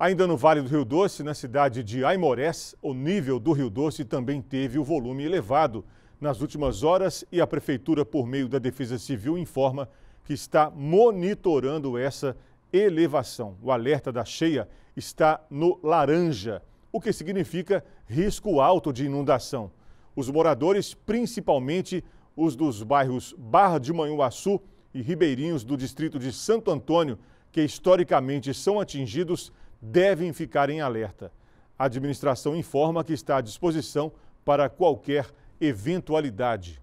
Ainda no Vale do Rio Doce, na cidade de Aimorés, o nível do Rio Doce também teve o volume elevado nas últimas horas e a Prefeitura, por meio da Defesa Civil, informa que está monitorando essa elevação. O alerta da cheia está no laranja, o que significa risco alto de inundação. Os moradores, principalmente os dos bairros Barra de Manhuaçu e Ribeirinhos do distrito de Santo Antônio, que historicamente são atingidos, devem ficar em alerta. A administração informa que está à disposição para qualquer eventualidade.